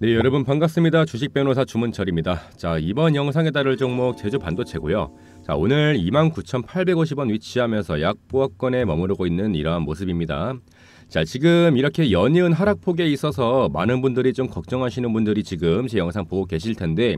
네 여러분 반갑습니다 주식 변호사 주문철입니다 자 이번 영상에 다룰 종목 제주 반도체고요 자 오늘 29,850원 위치하면서 약 9억건에 머무르고 있는 이러한 모습입니다 자, 지금 이렇게 연이은 하락폭에 있어서 많은 분들이 좀 걱정하시는 분들이 지금 제 영상 보고 계실 텐데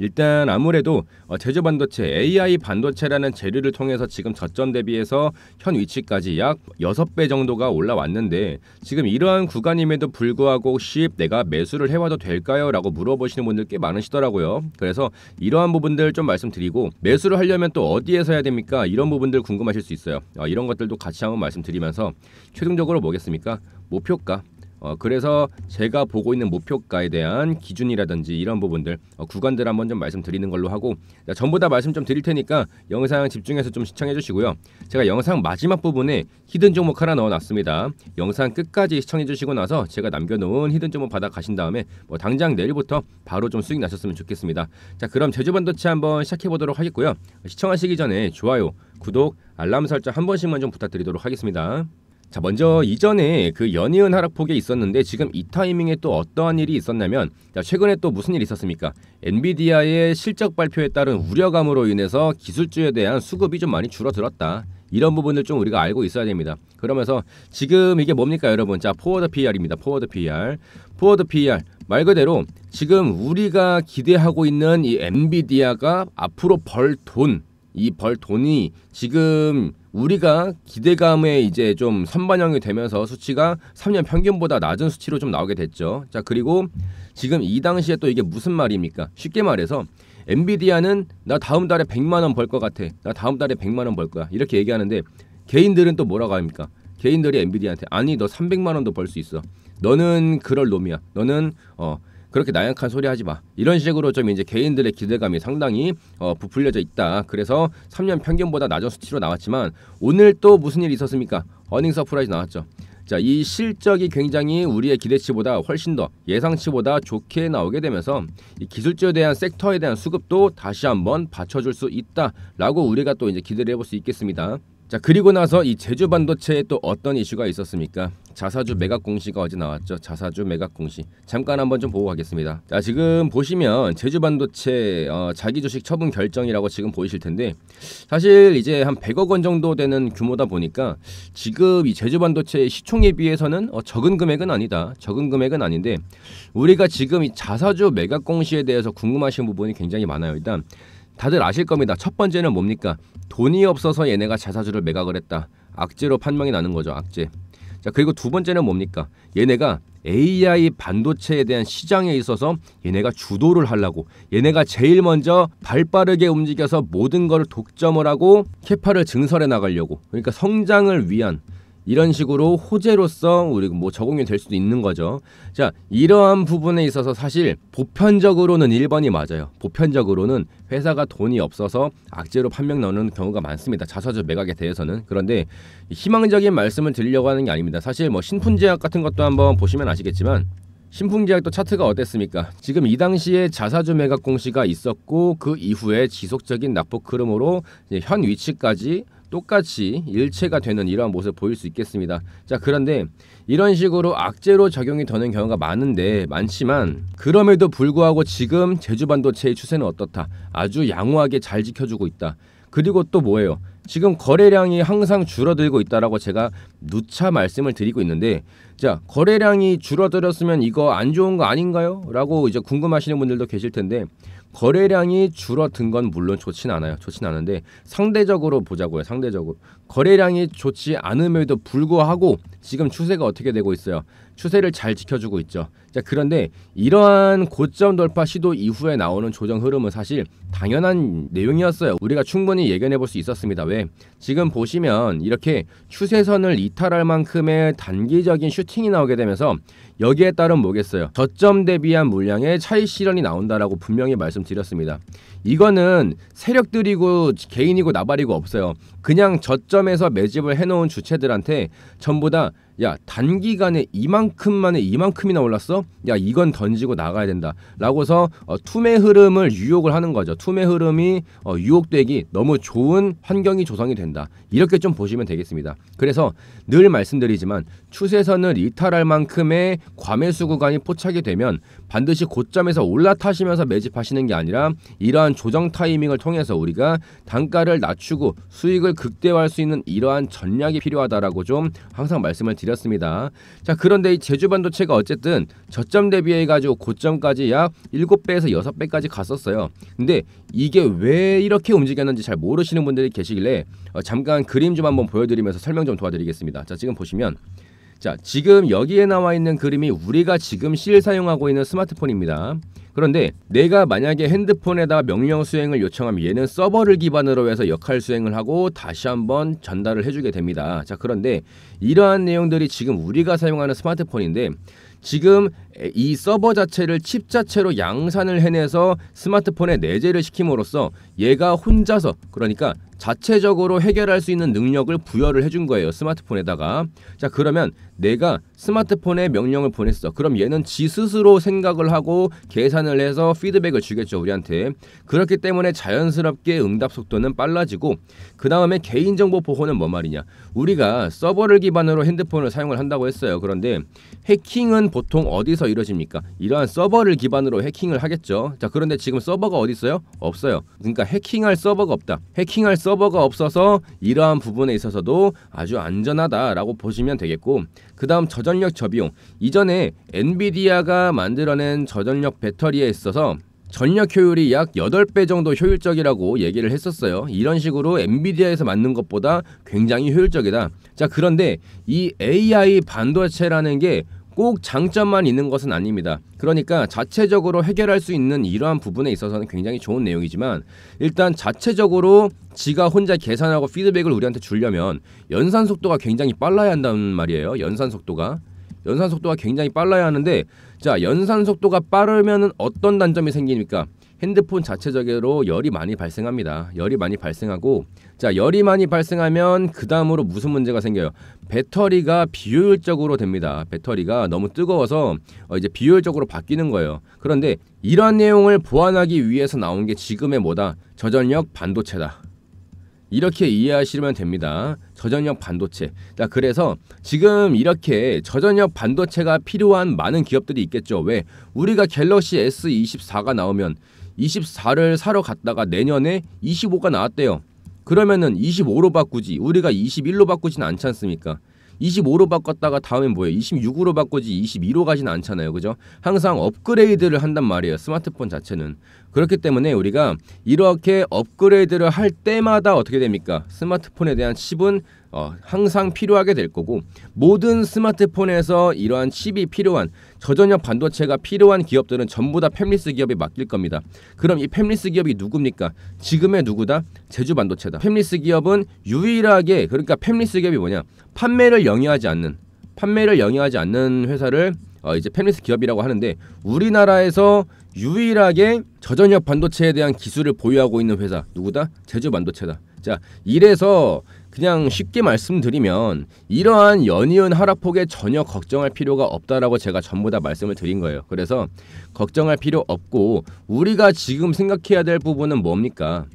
일단 아무래도 어, 제조 반도체 AI 반도체라는 재료를 통해서 지금 저점 대비해서 현 위치까지 약 6배 정도가 올라왔는데 지금 이러한 구간임에도 불구하고 시 내가 매수를 해와도 될까요? 라고 물어보시는 분들 꽤 많으시더라고요. 그래서 이러한 부분들 좀 말씀드리고 매수를 하려면 또 어디에서 해야 됩니까? 이런 부분들 궁금하실 수 있어요. 어, 이런 것들도 같이 한번 말씀드리면서 최종적으로 뭐겠 아니겠습니까? 목표가 어, 그래서 제가 보고 있는 목표가에 대한 기준이라든지 이런 부분들 어, 구간들 한번 좀 말씀드리는 걸로 하고 자, 전부 다 말씀 좀 드릴 테니까 영상 집중해서 좀 시청해 주시고요 제가 영상 마지막 부분에 히든 종목 하나 넣어놨습니다 영상 끝까지 시청해 주시고 나서 제가 남겨놓은 히든 종목 받아 가신 다음에 뭐 당장 내일부터 바로 좀 수익 나셨으면 좋겠습니다 자 그럼 제주반도체 한번 시작해 보도록 하겠고요 시청하시기 전에 좋아요 구독 알람 설정 한 번씩만 좀 부탁드리도록 하겠습니다 자, 먼저 이전에 그 연이은 하락폭이 있었는데 지금 이 타이밍에 또 어떠한 일이 있었냐면 자, 최근에 또 무슨 일이 있었습니까? 엔비디아의 실적 발표에 따른 우려감으로 인해서 기술주에 대한 수급이 좀 많이 줄어들었다. 이런 부분을 좀 우리가 알고 있어야 됩니다. 그러면서 지금 이게 뭡니까 여러분? 자, 포워드 PR입니다. 포워드 PR. 포워드 PR. 말 그대로 지금 우리가 기대하고 있는 이 엔비디아가 앞으로 벌 돈, 이벌 돈이 지금 우리가 기대감에 이제 좀 선반영이 되면서 수치가 3년 평균보다 낮은 수치로 좀 나오게 됐죠. 자, 그리고 지금 이 당시에 또 이게 무슨 말입니까? 쉽게 말해서 엔비디아는 나 다음 달에 100만 원 벌 것 같아. 나 다음 달에 100만 원 벌 거야. 이렇게 얘기하는데 개인들은 또 뭐라고 합니까? 개인들이 엔비디아한테 아니 너 300만 원도 벌 수 있어. 너는 그럴 놈이야. 너는 어 그렇게 나약한 소리 하지 마. 이런 식으로 좀 이제 개인들의 기대감이 상당히 어, 부풀려져 있다. 그래서 3년 평균보다 낮은 수치로 나왔지만 오늘 또 무슨 일이 있었습니까? 어닝 서프라이즈 나왔죠. 자, 이 실적이 굉장히 우리의 기대치보다 훨씬 더 예상치보다 좋게 나오게 되면서 이 기술주에 대한 섹터에 대한 수급도 다시 한번 받쳐줄 수 있다라고 우리가 또 이제 기대를 해볼 수 있겠습니다. 자 그리고 나서 이 제주 반도체에 또 어떤 이슈가 있었습니까? 자사주 음. 매각 공시가 어제 나왔죠. 자사주 매각 공시. 잠깐 한번 좀 보고 가겠습니다. 자, 지금 보시면 제주반도체 어, 자기 주식 처분 결정이라고 지금 보이실 텐데 사실 이제 한 100억 원 정도 되는 규모다 보니까 지금 이 제주반도체 시총에 비해서는 어, 적은 금액은 아니다. 적은 금액은 아닌데 우리가 지금 이 자사주 매각 공시에 대해서 궁금하신 부분이 굉장히 많아요. 일단 다들 아실 겁니다. 첫 번째는 뭡니까? 돈이 없어서 얘네가 자사주를 매각을 했다. 악재로 판명이 나는 거죠. 악재. 자, 그리고 두 번째는 뭡니까? 얘네가 AI 반도체에 대한 시장에 있어서 얘네가 주도를 하려고 얘네가 제일 먼저 발 빠르게 움직여서 모든 걸 독점을 하고 캐파를 증설해 나가려고 그러니까 성장을 위한 이런 식으로 호재로서 우리 뭐 적응이 될 수도 있는 거죠. 자, 이러한 부분에 있어서 사실 보편적으로는 1번이 맞아요. 보편적으로는 회사가 돈이 없어서 악재로 판명 나는 경우가 많습니다. 자사주 매각에 대해서는. 그런데 희망적인 말씀을 드리려고 하는 게 아닙니다. 사실 뭐 신품제약 같은 것도 한번 보시면 아시겠지만 신풍제약도 차트가 어땠습니까? 지금 이 당시에 자사주 매각 공시가 있었고 그 이후에 지속적인 낙폭 흐름으로 현 위치까지 똑같이 일체가 되는 이러한 모습 을 보일 수 있겠습니다. 자 그런데 이런 식으로 악재로 작용이 되는 경우가 많은데 많지만 그럼에도 불구하고 지금 제주 반도체의 추세는 어떻다. 아주 양호하게 잘 지켜주고 있다. 그리고 또 뭐예요? 지금 거래량이 항상 줄어들고 있다라고 제가 누차 말씀을 드리고 있는데 자 거래량이 줄어들었으면 이거 안 좋은 거 아닌가요? 라고 이제 궁금하시는 분들도 계실 텐데 거래량이 줄어든 건 물론 좋진 않아요. 좋진 않은데 상대적으로 보자고요. 상대적으로 거래량이 좋지 않음에도 불구하고 지금 추세가 어떻게 되고 있어요? 추세를 잘 지켜주고 있죠. 자, 그런데 이러한 고점 돌파 시도 이후에 나오는 조정 흐름은 사실 당연한 내용이었어요. 우리가 충분히 예견해 볼 수 있었습니다. 왜? 지금 보시면 이렇게 추세선을 이탈할 만큼의 단기적인 슈팅이 나오게 되면서 여기에 따른 뭐겠어요? 저점 대비한 물량의 차이 실현이 나온다라고 분명히 말씀드렸습니다. 이거는 세력들이고 개인이고 나발이고 없어요. 그냥 저점에서 매집을 해놓은 주체들한테 전부 다야 단기간에 이만큼만에 이만큼이나 올랐어? 야 이건 던지고 나가야 된다라고서 어, 툼의 흐름을 유혹을 하는 거죠. 툼의 흐름이 어, 유혹되기 너무 좋은 환경이 조성이 된다. 이렇게 좀 보시면 되겠습니다. 그래서 늘 말씀드리지만 추세선을 이탈할 만큼의 과매수 구간이 포착이 되면 반드시 고점에서 올라타시면서 매집하시는 게 아니라 이러한 조정 타이밍을 통해서 우리가 단가를 낮추고 수익을 극대화할 수 있는 이러한 전략이 필요하다라고 좀 항상 말씀을 드렸습니다. 자 그런데 이 제주 반도체가 어쨌든 저점 대비해 가지고 고점까지 약 7배에서 6배까지 갔었어요. 근데 이게 왜 이렇게 움직였는지 잘 모르시는 분들이 계시길래 어, 잠깐 그림 좀 한번 보여드리면서 설명 좀 도와드리겠습니다. 자 지금 보시면 자, 지금 여기에 나와 있는 그림이 우리가 지금 실 사용하고 있는 스마트폰입니다. 그런데 내가 만약에 핸드폰에다 명령 수행을 요청하면 얘는 서버를 기반으로 해서 역할 수행을 하고 다시 한번 전달을 해주게 됩니다. 자, 그런데 이러한 내용들이 지금 우리가 사용하는 스마트폰인데 지금 이 서버 자체를 칩 자체로 양산을 해내서 스마트폰에 내재를 시킴으로써 얘가 혼자서 그러니까 자체적으로 해결할 수 있는 능력을 부여를 해준 거예요 스마트폰에다가 자 그러면 내가 스마트폰에 명령을 보냈어 그럼 얘는 지 스스로 생각을 하고 계산을 해서 피드백을 주겠죠 우리한테 그렇기 때문에 자연스럽게 응답 속도는 빨라지고 그 다음에 개인정보 보호는 뭐 말이냐 우리가 서버를 기반으로 핸드폰을 사용을 한다고 했어요 그런데 해킹은 보통 어디서 이루어집니까? 이러한 서버를 기반으로 해킹을 하겠죠. 자 그런데 지금 서버가 어디 있어요? 없어요. 그러니까 해킹할 서버가 없다. 해킹할 서버가 없어서 이러한 부분에 있어서도 아주 안전하다라고 보시면 되겠고 그 다음 저전력 저비용 이전에 엔비디아가 만들어낸 저전력 배터리에 있어서 전력 효율이 약 8배 정도 효율적이라고 얘기를 했었어요. 이런 식으로 엔비디아에서 만든 것보다 굉장히 효율적이다. 자, 그런데 이 AI 반도체라는 게꼭 장점만 있는 것은 아닙니다. 그러니까 자체적으로 해결할 수 있는 이러한 부분에 있어서는 굉장히 좋은 내용이지만 일단 자체적으로 지가 혼자 계산하고 피드백을 우리한테 주려면 연산 속도가 굉장히 빨라야 한다는 말이에요. 연산 속도가 연산 속도가 굉장히 빨라야 하는데 자 연산 속도가 빠르면 어떤 단점이 생기니까 핸드폰 자체적으로 열이 많이 발생합니다. 열이 많이 발생하고 자 열이 많이 발생하면 그 다음으로 무슨 문제가 생겨요? 배터리가 비효율적으로 됩니다. 배터리가 너무 뜨거워서 어, 이제 비효율적으로 바뀌는 거예요. 그런데 이러한 내용을 보완하기 위해서 나온 게 지금의 뭐다? 저전력 반도체다. 이렇게 이해하시면 됩니다. 저전력 반도체. 자, 그래서 지금 이렇게 저전력 반도체가 필요한 많은 기업들이 있겠죠. 왜? 우리가 갤럭시 S24가 나오면 24를 사러 갔다가 내년에 25가 나왔대요. 그러면은 25로 바꾸지 우리가 21로 바꾸진 않지 않습니까? 25로 바꿨다가 다음엔 뭐예요? 26으로 바꾸지 22로 가진 않잖아요. 그죠? 항상 업그레이드를 한단 말이에요. 스마트폰 자체는. 그렇기 때문에 우리가 이렇게 업그레이드를 할 때마다 어떻게 됩니까? 스마트폰에 대한 칩은 어, 항상 필요하게 될 거고 모든 스마트폰에서 이러한 칩이 필요한 저전력 반도체가 필요한 기업들은 전부 다 팹리스 기업에 맡길 겁니다. 그럼 이 팹리스 기업이 누굽니까? 지금의 누구다? 제주 반도체다. 팹리스 기업은 유일하게 그러니까 팹리스 기업이 뭐냐? 판매를 영위하지 않는 판매를 영위하지 않는 회사를 어, 이제 팹리스 기업이라고 하는데 우리나라에서 유일하게 저전력 반도체에 대한 기술을 보유하고 있는 회사 누구다? 제주 반도체다. 자, 이래서 그냥 쉽게 말씀드리면 이러한 연이은 하락폭에 전혀 걱정할 필요가 없다라고 제가 전부 다 말씀을 드린 거예요. 그래서 걱정할 필요 없고 우리가 지금 생각해야 될 부분은 뭡니까?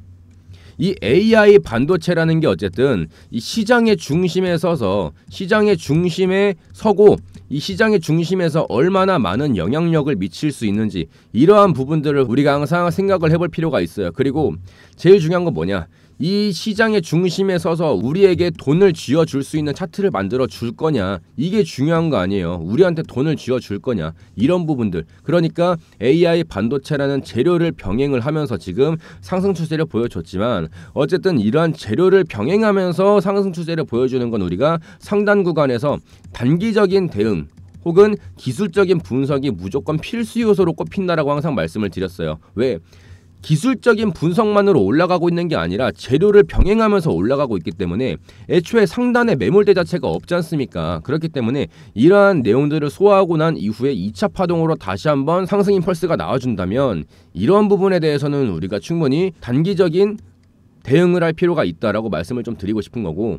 이 AI 반도체라는 게 어쨌든 이 시장의 중심에 서서 시장의 중심에 서고 이 시장의 중심에서 얼마나 많은 영향력을 미칠 수 있는지 이러한 부분들을 우리가 항상 생각을 해볼 필요가 있어요. 그리고 제일 중요한 건 뭐냐? 이 시장의 중심에 서서 우리에게 돈을 쥐어줄 수 있는 차트를 만들어 줄 거냐 이게 중요한 거 아니에요 우리한테 돈을 쥐어줄 거냐 이런 부분들 그러니까 AI 반도체라는 재료를 병행을 하면서 지금 상승 추세를 보여줬지만 어쨌든 이러한 재료를 병행하면서 상승 추세를 보여주는 건 우리가 상단 구간에서 단기적인 대응 혹은 기술적인 분석이 무조건 필수 요소로 꼽힌다라고 항상 말씀을 드렸어요 왜? 기술적인 분석만으로 올라가고 있는 게 아니라 재료를 병행하면서 올라가고 있기 때문에 애초에 상단에 매몰대 자체가 없지 않습니까? 그렇기 때문에 이러한 내용들을 소화하고 난 이후에 2차 파동으로 다시 한번 상승 인펄스가 나와준다면 이런 부분에 대해서는 우리가 충분히 단기적인 대응을 할 필요가 있다라고 말씀을 좀 드리고 싶은 거고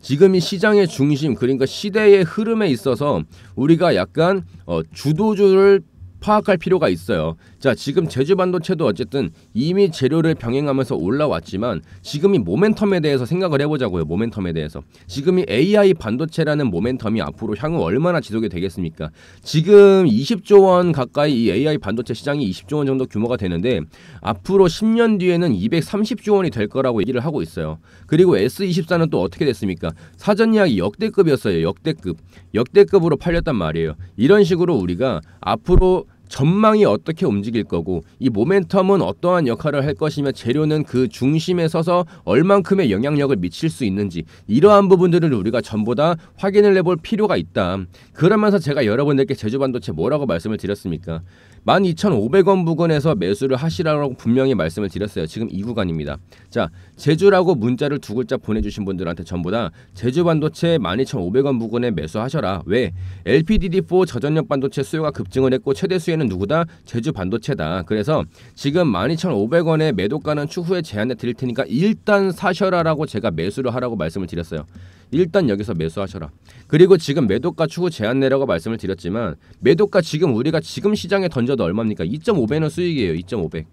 지금 이 시장의 중심 그러니까 시대의 흐름에 있어서 우리가 약간 어, 주도주를 파악할 필요가 있어요. 자, 지금 제주 반도체도 어쨌든 이미 재료를 병행하면서 올라왔지만 지금이 모멘텀에 대해서 생각을 해보자고요. 모멘텀에 대해서 지금이 AI 반도체라는 모멘텀이 앞으로 향후 얼마나 지속이 되겠습니까? 지금 20조 원 가까이 이 AI 반도체 시장이 20조 원 정도 규모가 되는데 앞으로 10년 뒤에는 230조 원이 될 거라고 얘기를 하고 있어요. 그리고 S24는 또 어떻게 됐습니까? 사전 예약이 역대급이었어요. 역대급, 역대급으로 팔렸단 말이에요. 이런 식으로 우리가 앞으로 전망이 어떻게 움직일 거고 이 모멘텀은 어떠한 역할을 할 것이며 재료는 그 중심에 서서 얼만큼의 영향력을 미칠 수 있는지 이러한 부분들을 우리가 전부 다 확인을 해볼 필요가 있다. 그러면서 제가 여러분들께 제주반도체 뭐라고 말씀을 드렸습니까? 12,500원 부근에서 매수를 하시라고 분명히 말씀을 드렸어요. 지금 이 구간입니다. 자, 제주라고 문자를 두 글자 보내주신 분들한테 전부 다 제주반도체 12,500원 부근에 매수하셔라. 왜? LPDD4 저전력 반도체 수요가 급증을 했고 최대 수요 출시는 누구다? 제주 반도체다. 그래서 지금 12,500원에 매도가는 추후에 제한해 드릴 테니까 일단 사셔라라고 제가 매수를 하라고 말씀을 드렸어요. 일단 여기서 매수하셔라. 그리고 지금 매도가 추후 제한 내라고 말씀을 드렸지만 매도가 지금 우리가 지금 시장에 던져도 얼마입니까? 2.5배는 수익이에요. 2.5배.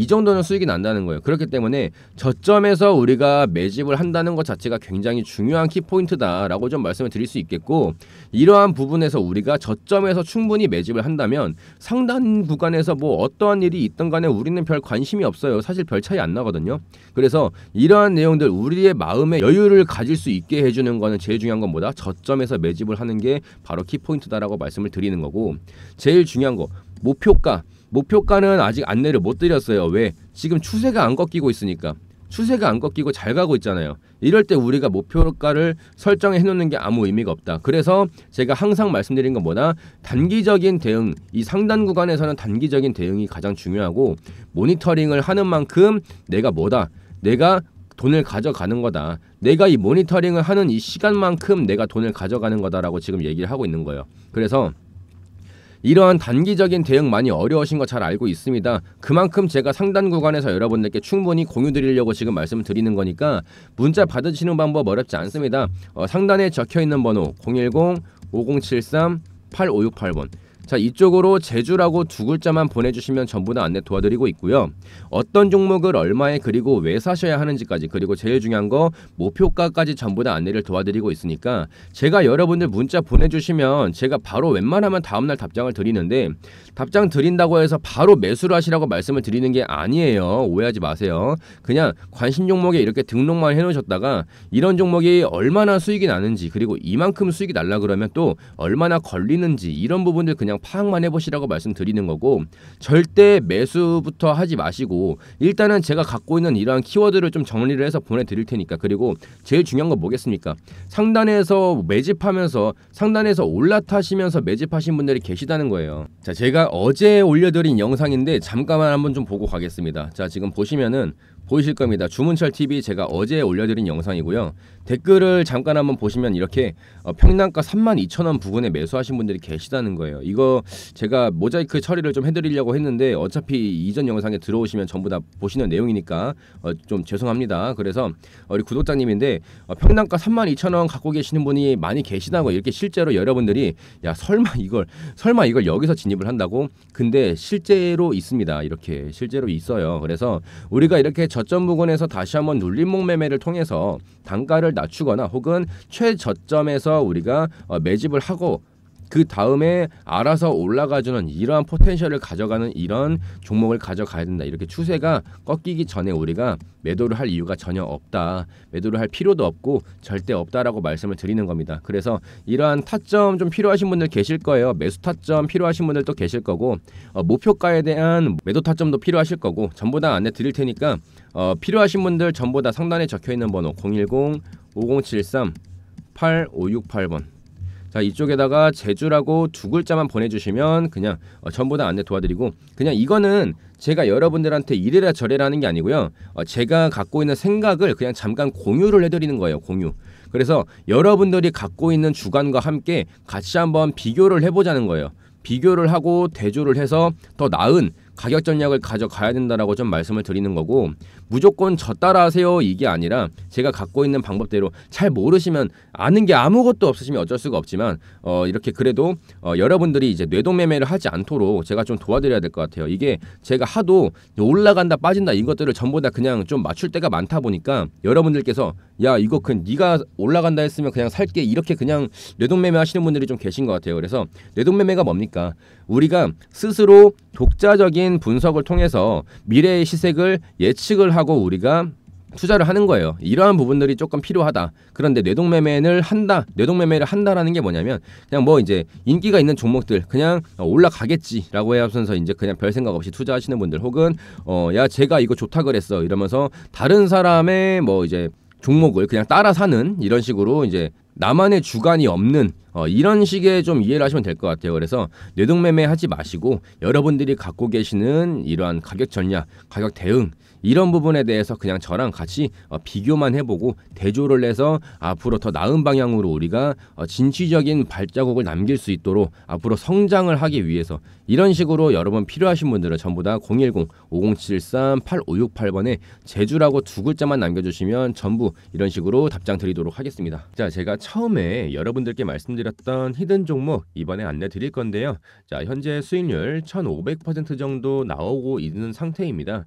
이 정도는 수익이 난다는 거예요. 그렇기 때문에 저점에서 우리가 매집을 한다는 것 자체가 굉장히 중요한 키포인트다라고 좀 말씀을 드릴 수 있겠고 이러한 부분에서 우리가 저점에서 충분히 매집을 한다면 상단 구간에서 뭐 어떠한 일이 있던 간에 우리는 별 관심이 없어요. 사실 별 차이 안 나거든요. 그래서 이러한 내용들 우리의 마음의 여유를 가질 수 있게 해주는 거는 제일 중요한 것보다 저점에서 매집을 하는 게 바로 키포인트다라고 말씀을 드리는 거고 제일 중요한 거 목표가 목표가는 아직 안내를 못 드렸어요. 왜? 지금 추세가 안 꺾이고 있으니까. 추세가 안 꺾이고 잘 가고 있잖아요. 이럴 때 우리가 목표가를 설정해 놓는 게 아무 의미가 없다. 그래서 제가 항상 말씀드린 것보다 단기적인 대응, 이 상단 구간에서는 단기적인 대응이 가장 중요하고 모니터링을 하는 만큼 내가 뭐다? 내가 돈을 가져가는 거다. 내가 이 모니터링을 하는 이 시간만큼 내가 돈을 가져가는 거다라고 지금 얘기를 하고 있는 거예요. 그래서 이러한 단기적인 대응많이 어려우신 거 잘 알고 있습니다. 그만큼 제가 상단 구간에서 여러분들께 충분히 공유 드리려고 지금 말씀 드리는 거니까 문자 받으시는 방법 어렵지 않습니다. 어, 상단에 적혀 있는 번호 010 5073 8568번 자 이쪽으로 제주라고 두 글자만 보내주시면 전부 다 안내 도와드리고 있고요. 어떤 종목을 얼마에 그리고 왜 사셔야 하는지까지 그리고 제일 중요한 거 목표가까지 전부 다 안내를 도와드리고 있으니까 제가 여러분들 문자 보내주시면 제가 바로 웬만하면 다음날 답장을 드리는데 답장 드린다고 해서 바로 매수를 하시라고 말씀을 드리는 게 아니에요. 오해하지 마세요. 그냥 관심 종목에 이렇게 등록만 해놓으셨다가 이런 종목이 얼마나 수익이 나는지 그리고 이만큼 수익이 날라 그러면 또 얼마나 걸리는지 이런 부분들 그냥 파악만 해보시라고 말씀드리는 거고 절대 매수부터 하지 마시고 일단은 제가 갖고 있는 이러한 키워드를 좀 정리를 해서 보내드릴 테니까 그리고 제일 중요한 건 뭐겠습니까? 상단에서 매집하면서 상단에서 올라타시면서 매집하신 분들이 계시다는 거예요. 자 제가 어제 올려드린 영상인데 잠깐만 한번 좀 보고 가겠습니다. 자 지금 보시면은 보이실 겁니다. 주문철 TV 제가 어제 올려드린 영상이고요. 댓글을 잠깐 한번 보시면 이렇게 어, 평당가 32,000원 부근에 매수하신 분들이 계시다는 거예요. 이거 제가 모자이크 처리를 좀 해드리려고 했는데 어차피 이전 영상에 들어오시면 전부 다 보시는 내용이니까 어, 좀 죄송합니다. 그래서 우리 구독자님인데 어, 평당가 32,000원 갖고 계시는 분이 많이 계시다고 이렇게 실제로 여러분들이 야 설마 이걸 설마 이걸 여기서 진입을 한다고? 근데 실제로 있습니다. 이렇게 실제로 있어요. 그래서 우리가 이렇게 저 저점 부근에서 다시 한번 눌림목 매매를 통해서 단가를 낮추거나 혹은 최저점에서 우리가 어, 매집을 하고 그 다음에 알아서 올라가주는 이러한 포텐셜을 가져가는 이런 종목을 가져가야 된다. 이렇게 추세가 꺾이기 전에 우리가 매도를 할 이유가 전혀 없다. 매도를 할 필요도 없고 절대 없다라고 말씀을 드리는 겁니다. 그래서 이러한 타점 좀 필요하신 분들 계실 거예요. 매수 타점 필요하신 분들 또 계실 거고 어, 목표가에 대한 매도 타점도 필요하실 거고 전부 다 안내 드릴 테니까 어, 필요하신 분들 전부 다 상단에 적혀 있는 번호 010 5073 8568번 자 이쪽에다가 제주라고 두 글자만 보내주시면 그냥 어, 전부 다 안내 도와드리고 그냥 이거는 제가 여러분들한테 이래라 저래라 하는 게 아니고요 어, 제가 갖고 있는 생각을 그냥 잠깐 공유를 해드리는 거예요 공유 그래서 여러분들이 갖고 있는 주관과 함께 같이 한번 비교를 해보자는 거예요 비교를 하고 대조를 해서 더 나은 가격 전략을 가져가야 된다라고 좀 말씀을 드리는 거고 무조건 저 따라하세요 이게 아니라 제가 갖고 있는 방법대로 잘 모르시면 아는 게 아무것도 없으시면 어쩔 수가 없지만 어 이렇게 그래도 어 여러분들이 이제 뇌동매매를 하지 않도록 제가 좀 도와드려야 될 것 같아요. 이게 제가 하도 올라간다 빠진다 이것들을 전부 다 그냥 좀 맞출 때가 많다 보니까 여러분들께서 야 이거 그 네가 올라간다 했으면 그냥 살게 이렇게 그냥 뇌동매매 하시는 분들이 좀 계신 것 같아요. 그래서 뇌동매매가 뭡니까? 우리가 스스로 독자적인 객관적인 분석을 통해서 미래의 시색을 예측을 하고 우리가 투자를 하는 거예요. 이러한 부분들이 조금 필요하다. 그런데 뇌동매매를 한다. 뇌동매매를 한다라는 게 뭐냐면 그냥 뭐 이제 인기가 있는 종목들 그냥 올라가겠지라고 해서 이제 그냥 별 생각 없이 투자하시는 분들 혹은 어야 제가 이거 좋다 그랬어 이러면서 다른 사람의 뭐 이제 종목을 그냥 따라 사는 이런 식으로 이제 나만의 주관이 없는 어, 이런 식의 좀 이해를 하시면 될 것 같아요. 그래서 뇌동매매 하지 마시고 여러분들이 갖고 계시는 이러한 가격 전략, 가격 대응 이런 부분에 대해서 그냥 저랑 같이 어, 비교만 해보고 대조를 해서 앞으로 더 나은 방향으로 우리가 어, 진취적인 발자국을 남길 수 있도록 앞으로 성장을 하기 위해서 이런 식으로 여러분 필요하신 분들은 전부 다 010-5073-8568번에 제주라고 두 글자만 남겨주시면 전부 이런 식으로 답장 드리도록 하겠습니다. 자, 제가 처음에 여러분들께 말씀드렸던 히든 종목 이번에 안내 드릴 건데요. 자, 현재 수익률 1500% 정도 나오고 있는 상태입니다.